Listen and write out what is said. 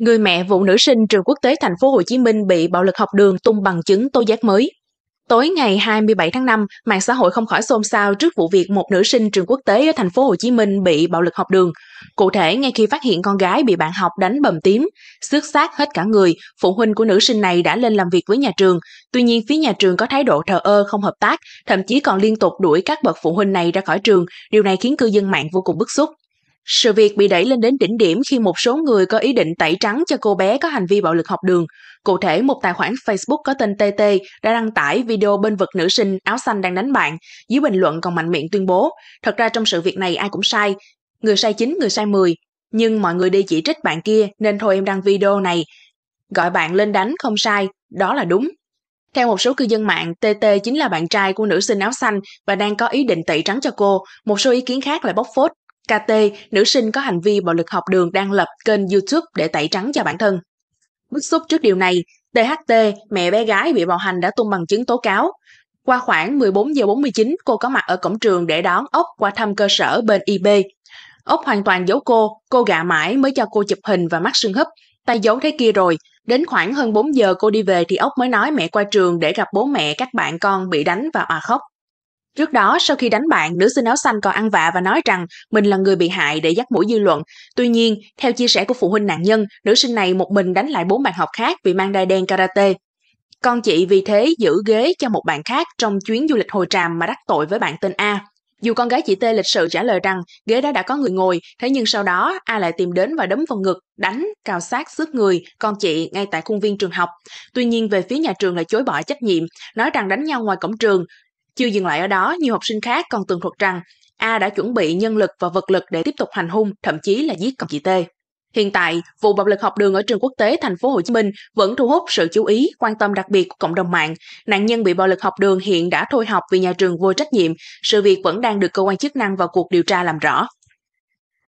Người mẹ vụ nữ sinh trường quốc tế thành phố Hồ Chí Minh bị bạo lực học đường tung bằng chứng tố giác mới. Tối ngày 27 tháng 5, mạng xã hội không khỏi xôn xao trước vụ việc một nữ sinh trường quốc tế ở thành phố Hồ Chí Minh bị bạo lực học đường. Cụ thể, ngay khi phát hiện con gái bị bạn học đánh bầm tím, xước xác hết cả người, phụ huynh của nữ sinh này đã lên làm việc với nhà trường. Tuy nhiên, phía nhà trường có thái độ thờ ơ không hợp tác, thậm chí còn liên tục đuổi các bậc phụ huynh này ra khỏi trường. Điều này khiến cư dân mạng vô cùng bức xúc. Sự việc bị đẩy lên đến đỉnh điểm khi một số người có ý định tẩy trắng cho cô bé có hành vi bạo lực học đường. Cụ thể, một tài khoản Facebook có tên TT đã đăng tải video bên vực nữ sinh áo xanh đang đánh bạn, dưới bình luận còn mạnh miệng tuyên bố, thật ra trong sự việc này ai cũng sai, người sai 9, người sai 10, nhưng mọi người đi chỉ trích bạn kia nên thôi em đăng video này. Gọi bạn lên đánh không sai, đó là đúng. Theo một số cư dân mạng, TT chính là bạn trai của nữ sinh áo xanh và đang có ý định tẩy trắng cho cô. Một số ý kiến khác lại bóc phốt KT, nữ sinh có hành vi bạo lực học đường đang lập kênh YouTube để tẩy trắng cho bản thân. Bức xúc trước điều này, THT, mẹ bé gái bị bạo hành đã tung bằng chứng tố cáo. Qua khoảng 14 giờ 49, cô có mặt ở cổng trường để đón ốc qua thăm cơ sở bên IB. Ốc hoàn toàn giấu cô, cô gạ mãi mới cho cô chụp hình và mắt sưng húp. Tay giấu thế kia rồi, đến khoảng hơn 4 giờ cô đi về thì ốc mới nói mẹ qua trường để gặp bố mẹ các bạn con bị đánh và òa à khóc. Trước đó, sau khi đánh bạn, nữ sinh áo xanh còn ăn vạ và nói rằng mình là người bị hại để dắt mũi dư luận. Tuy nhiên, theo chia sẻ của phụ huynh nạn nhân, nữ sinh này một mình đánh lại bốn bạn học khác vì mang đai đen karate. Con chị vì thế giữ ghế cho một bạn khác trong chuyến du lịch hồi tràm mà đắc tội với bạn tên A. Dù con gái chị T lịch sự trả lời rằng ghế đó đã có người ngồi, thế nhưng sau đó A lại tìm đến và đấm vào ngực, đánh, cào sát xước người con chị ngay tại khuôn viên trường học. Tuy nhiên về phía nhà trường lại chối bỏ trách nhiệm, nói rằng đánh nhau ngoài cổng trường, chưa dừng lại ở đó, nhiều học sinh khác còn tường thuật rằng A đã chuẩn bị nhân lực và vật lực để tiếp tục hành hung, thậm chí là giết cặp chị T. Hiện tại, vụ bạo lực học đường ở trường quốc tế thành phố Hồ Chí Minh vẫn thu hút sự chú ý, quan tâm đặc biệt của cộng đồng mạng. Nạn nhân bị bạo lực học đường hiện đã thôi học vì nhà trường vô trách nhiệm, sự việc vẫn đang được cơ quan chức năng vào cuộc điều tra làm rõ.